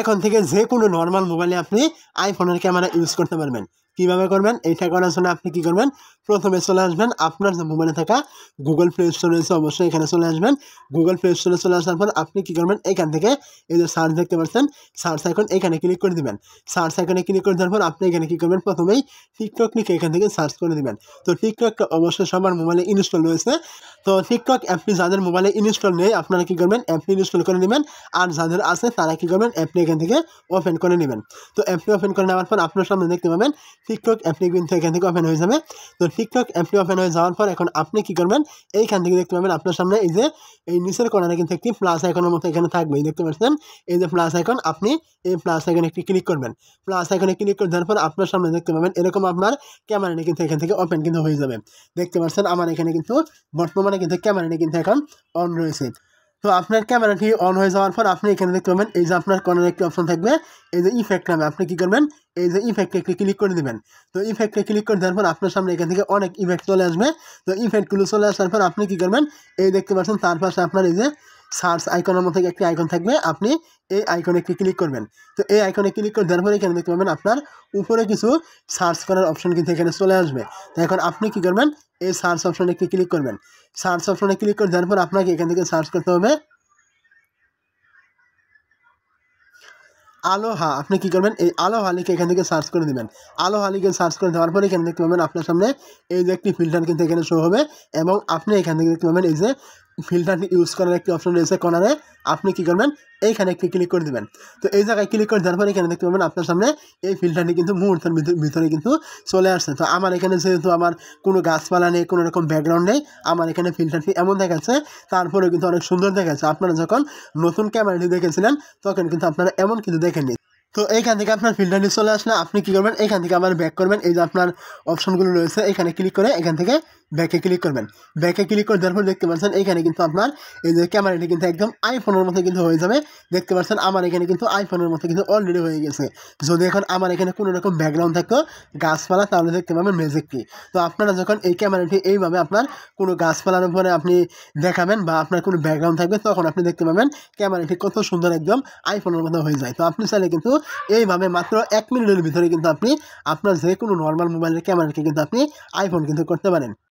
এখন থেকে যে কোনো নর্মাল মোবাইলে আপনি আইফোনের ক্যামেরা ইউজ করতে পারবেন কীভাবে করবেন এইটা করার জন্য আপনি কী করবেন প্রথমে চলে আসবেন আপনার মোবাইলে থাকা গুগল প্লে স্টোর রয়েছে অবশ্যই এখানে চলে আসবেন গুগল প্লে স্টোরে চলে আসার পর আপনি কী করবেন এখান থেকে এই যে সার্চ দেখতে পাচ্ছেন সার্চ আইকন এখানে ক্লিক করে দেবেন সার্চ আইকনে ক্লিক করে দেওয়ার পর আপনি এখানে কী করবেন প্রথমেই টিকটক লিখে এখান থেকে সার্চ করে দেবেন তো টিকটকটা অবশ্যই সবার মোবাইলে ইনস্টল রয়েছে তো টিকটক অ্যাপটি যাদের মোবাইলে ইনস্টল নেই আপনারা কী করবেন অ্যাপটি ইনস্টল করে নেবেন আর যাদের আছে তারা কী করবেন অ্যাপটি এখান থেকে ওপেন করে নেবেন তো অ্যাপটি ওপেন করে নেওয়ার পর আপনার সামনে দেখতে পাবেন টিকটক অ্যাপটি কিন্তু এখান থেকে ওপেন হয়ে যাবে তো টিকটক অ্যাপটি ওপেন হয়ে যাওয়ার পর এখন আপনি কি করবেন এইখান থেকে দেখতে পাবেন আপনার সামনে এই যে এই নিচের কর্নারে কিন্তু একটি প্লাস আইকনের মতো এখানে থাকবে দেখতে পাচ্ছেন এই যে প্লাস আইকন আপনি এই প্লাস আইকনে একটি ক্লিক করবেন প্লাস আইকনে ক্লিক করে দেওয়ার পর আপনার সামনে দেখতে পাবেন এরকম আপনার ক্যামেরাটি কিন্তু এখান থেকে ওপেন কিন্তু হয়ে যাবে দেখতে পাচ্ছেন আমার এখানে কিন্তু বর্তমানে কিন্তু ক্যামেরাটি কিন্তু এখন অন রয়েছে তো আপনার ক্যামেরাটি অন হয়ে যাওয়ার পর আপনি এখানে দেখতে পাবেন এই যে আপনার কর্নার একটি অপশন থাকবে এই যে ইফেক্ট নামে আপনি কী করবেন এই যে ইফেক্টে একটি ক্লিক করে দেবেন তো ইফেক্টে ক্লিক করে দেওয়ার পর আপনার সামনে এখান থেকে অনেক ইফেক্ট চলে আসবে তো ইফেক্টগুলো চলে আসার পর আপনি কী করবেন এই দেখতে পাচ্ছেন তার পাশে আপনার এই যে সার্চ আইকনের মধ্যে একটি আইকন থাকবে আপনি এই আইকনে একটি ক্লিক করবেন তো এই আইকনে ক্লিক করে দেওয়ার পরে এখানে দেখতে পাবেন আপনার উপরে কিছু সার্চ করার অপশন কিন্তু এখানে চলে আসবে তো এখন আপনি কি করবেন এই সার্চ অপশনে একটি ক্লিক করবেন সার্চ অপশনে ক্লিক করে দেওয়ার পর আপনাকে এখান থেকে সার্চ করতে হবে আলোহা আপনি কি করবেন এই আলোহা লিখে এখান থেকে সার্চ করে দেবেন আলোহা লিখে সার্চ করে দেওয়ার পরে এখানে দেখতে পাবেন আপনার সামনে এই যে একটি ফিল্টার কিন্তু এখানে শো হবে এবং আপনি এখান থেকে দেখতে পাবেন এই যে ফিল্টার ইউজ করার একটি অপশন রয়েছে কর্নারে আপনি কী করবেন এইখানে একটি ক্লিক করে দেবেন তো এই জায়গায় ক্লিক করে দেওয়ার পরে এখানে দেখতে পাবেন আপনার সামনে এই ফিল্টারটি কিন্তু মুহূর্তের ভিতরে কিন্তু চলে আসছে তো আমার এখানে যেহেতু আমার কোনো গাছপালা নেই কোনো রকম ব্যাকগ্রাউন্ড নেই আমার এখানে ফিল্টারটি এমন দেখাচ্ছে তারপরেও কিন্তু অনেক সুন্দর দেখাচ্ছে আপনারা যখন নতুন ক্যামেরাটি দেখেছিলেন তখন কিন্তু আপনারা এমন কিন্তু দেখেননি তো এইখান থেকে আপনার ফিল্টার নিয়ে চলে আসলে আপনি কী করবেন এখান থেকে আবার ব্যাক করবেন এই যে আপনার অপশনগুলো রয়েছে এখানে ক্লিক করে এখান থেকে ব্যাকে ক্লিক করবেন ব্যাকে ক্লিক করে দেওয়ার পর দেখতে পাচ্ছেন এখানে কিন্তু আপনার এই যে ক্যামেরাটি কিন্তু একদম আইফোনের মতো কিন্তু হয়ে যাবে দেখতে পাচ্ছেন আমার এখানে কিন্তু আইফোনের মতো কিন্তু অলরেডি হয়ে গেছে যদি এখন আমার এখানে কোনো রকম ব্যাকগ্রাউন্ড থাকতো গাছপালা তাহলে দেখতে পাবেন মেজিকটি তো আপনারা যখন এই ক্যামেরাটি এইভাবে আপনার কোনো গাছপালার উপরে আপনি দেখাবেন বা আপনার কোনো ব্যাকগ্রাউন্ড থাকবে তখন আপনি দেখতে পাবেন ক্যামেরাটি কত সুন্দর একদম আইফোনের মতো হয়ে যায় তো আপনি চাইলে কিন্তু এইভাবে মাত্র এক মিনিটের ভিতরে কিন্তু আপনি আপনার যে কোনো নর্মাল মোবাইলের ক্যামেরাকে কিন্তু আপনি আইফোন কিন্তু করতে পারেন